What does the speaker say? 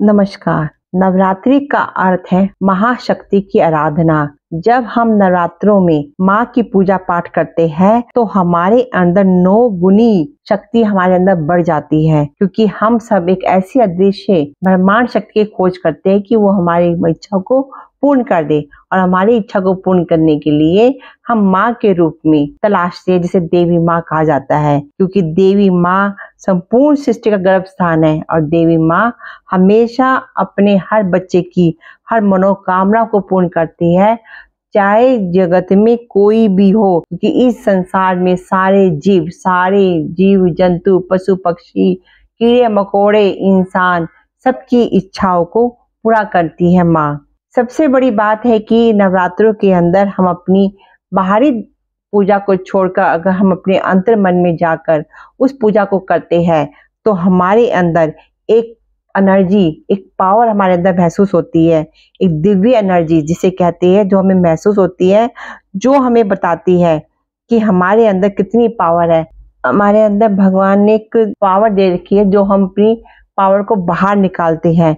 नमस्कार नवरात्रि का अर्थ है महाशक्ति की आराधना जब हम नवरात्रों में माँ की पूजा पाठ करते हैं तो हमारे अंदर नौ गुनी शक्ति हमारे अंदर बढ़ जाती है क्योंकि हम सब एक ऐसी अदृश्य ब्रह्मांड शक्ति की खोज करते हैं कि वो हमारी इच्छा को पूर्ण कर दे और हमारी इच्छा को पूर्ण करने के लिए हम माँ के रूप में तलाशते हैं जिसे देवी माँ कहा जाता है क्योंकि देवी माँ संपूर्ण सृष्टि का गर्भ स्थान है और देवी माँ हमेशा अपने हर बच्चे की हर मनोकामना को पूर्ण करती है चाहे जगत में कोई भी हो क्योंकि इस संसार में सारे जीव सारे जीव जंतु पशु पक्षी कीड़े मकोड़े इंसान सबकी इच्छाओं को पूरा करती है माँ सबसे बड़ी बात है कि नवरात्रों के अंदर हम अपनी बाहरी पूजा को छोड़कर अगर हम अपने अंतर मन में जाकर उस पूजा को करते हैं तो हमारे अंदर एक एनर्जी एक पावर हमारे अंदर महसूस होती है एक दिव्य एनर्जी जिसे कहते हैं जो हमें महसूस होती है जो हमें बताती है कि हमारे अंदर कितनी पावर है हमारे अंदर भगवान ने एक पावर दे रखी है जो हम अपनी पावर को बाहर निकालते हैं